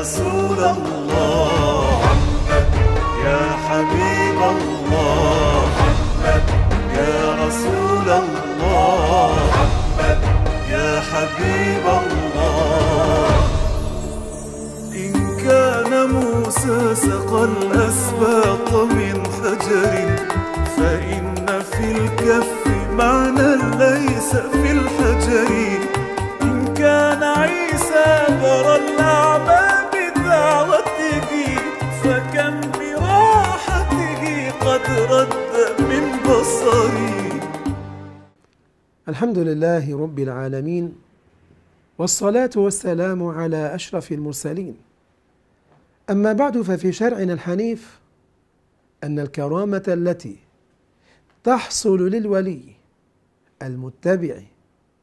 رسول الله محمد يا حبيب الله محمد يا رسول الله محمد يا حبيب الله إن كان موسى سقى الأسباط من حجر فإن في الكف معنى ليس في الحجر الحمد لله رب العالمين والصلاة والسلام على أشرف المرسلين أما بعد ففي شرعنا الحنيف أن الكرامة التي تحصل للولي المتبع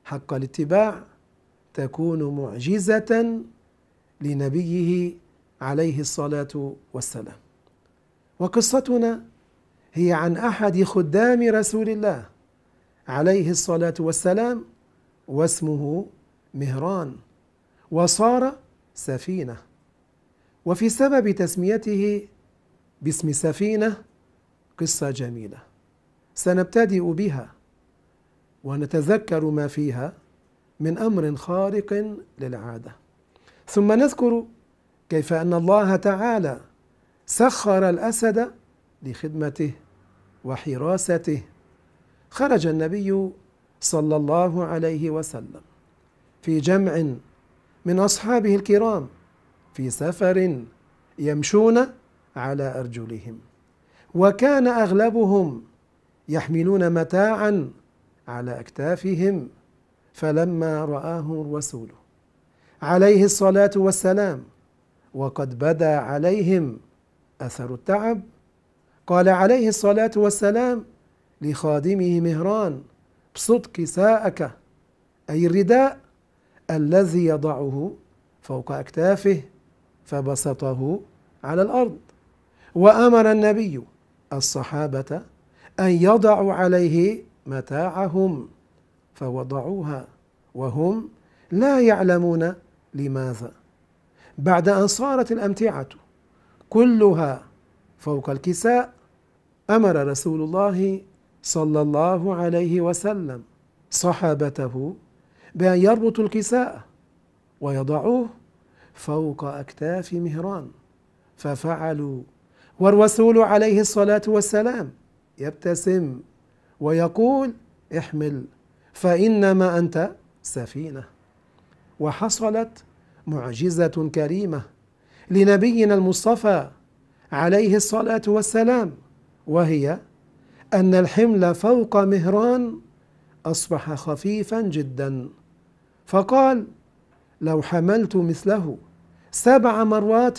حق الاتباع تكون معجزة لنبيه عليه الصلاة والسلام وقصتنا هي عن أحد خدام رسول الله عليه الصلاة والسلام واسمه مهران وصار سفينة وفي سبب تسميته باسم سفينة قصة جميلة سنبتدئ بها ونتذكر ما فيها من أمر خارق للعادة ثم نذكر كيف أن الله تعالى سخر الأسد لخدمته وحراسته خرج النبي صلى الله عليه وسلم في جمع من أصحابه الكرام في سفر يمشون على أرجلهم وكان أغلبهم يحملون متاعا على أكتافهم فلما رآه الرسول عليه الصلاة والسلام وقد بدا عليهم أثر التعب قال عليه الصلاة والسلام لخادمه مهران ابسط كساءك أي الرداء الذي يضعه فوق أكتافه فبسطه على الأرض وأمر النبي الصحابة أن يضعوا عليه متاعهم فوضعوها وهم لا يعلمون لماذا بعد أن صارت الأمتعة كلها فوق الكساء أمر رسول الله صلى الله عليه وسلم صحابته بأن يربطوا الكساء ويضعوه فوق أكتاف مهران ففعلوا والرسول عليه الصلاة والسلام يبتسم ويقول احمل فإنما أنت سفينة وحصلت معجزة كريمة لنبينا المصطفى عليه الصلاة والسلام وهي أن الحمل فوق مهران أصبح خفيفا جدا فقال لو حملت مثله سبع مرات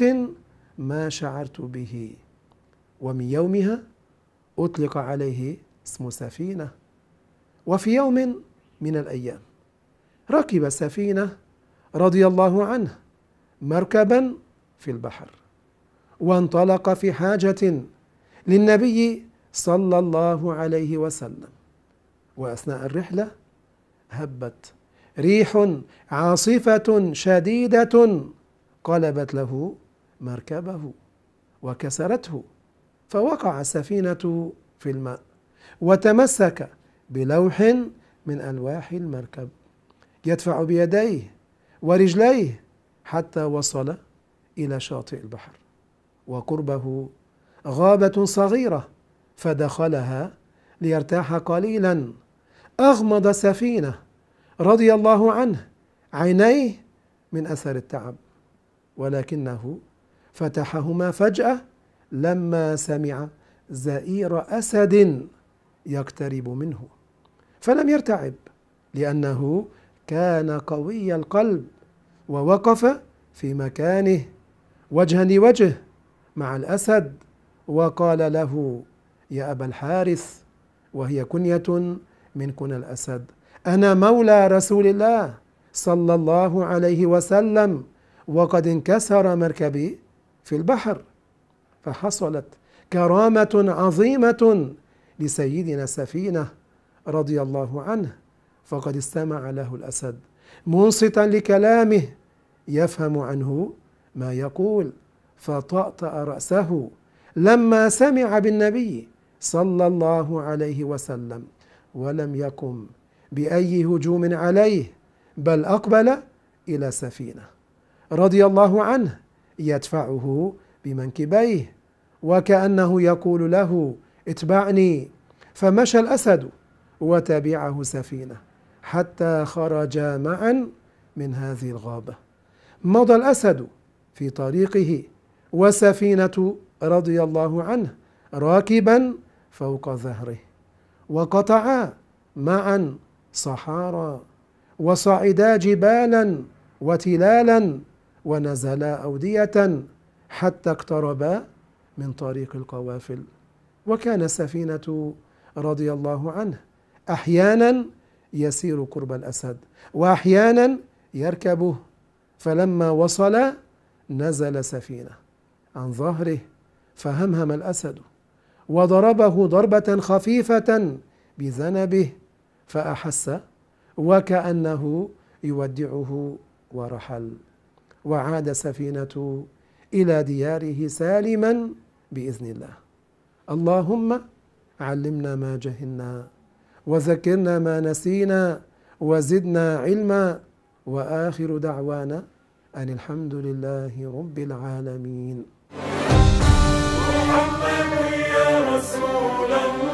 ما شعرت به ومن يومها أطلق عليه اسم سفينة وفي يوم من الأيام ركب سفينة رضي الله عنه مركبا في البحر وانطلق في حاجة للنبي صلى الله عليه وسلم واثناء الرحله هبت ريح عاصفه شديده قلبت له مركبه وكسرته فوقع السفينه في الماء وتمسك بلوح من الواح المركب يدفع بيديه ورجليه حتى وصل الى شاطئ البحر وقربه غابه صغيره فدخلها ليرتاح قليلا أغمض سفينة رضي الله عنه عينيه من أثر التعب ولكنه فتحهما فجأة لما سمع زئير أسد يقترب منه فلم يرتعب لأنه كان قوي القلب ووقف في مكانه وجها لوجه مع الأسد وقال له يا أبا الحارث وهي كنية من كنى الأسد أنا مولى رسول الله صلى الله عليه وسلم وقد انكسر مركبي في البحر فحصلت كرامة عظيمة لسيدنا سفينة رضي الله عنه فقد استمع له الأسد منصتا لكلامه يفهم عنه ما يقول فطأطأ رأسه لما سمع بالنبي صلى الله عليه وسلم ولم يقم باي هجوم عليه بل اقبل الى سفينه رضي الله عنه يدفعه بمنكبيه وكانه يقول له اتبعني فمشى الاسد وتبعه سفينه حتى خرجا معا من هذه الغابه مضى الاسد في طريقه وسفينه رضي الله عنه راكبا فوق ظهره وقطعا معا صحارا وصعدا جبالا وتلالا ونزلا أودية حتى اقتربا من طريق القوافل وكان السفينة رضي الله عنه أحيانا يسير قرب الأسد وأحيانا يركبه فلما وصل نزل سفينة عن ظهره فهمهم الأسد وضربه ضربة خفيفة بذنبه فأحس وكأنه يودعه ورحل وعاد سفينته إلى دياره سالما بإذن الله اللهم علمنا ما جهلنا وذكرنا ما نسينا وزدنا علما واخر دعوانا ان الحمد لله رب العالمين محمد رسولا الله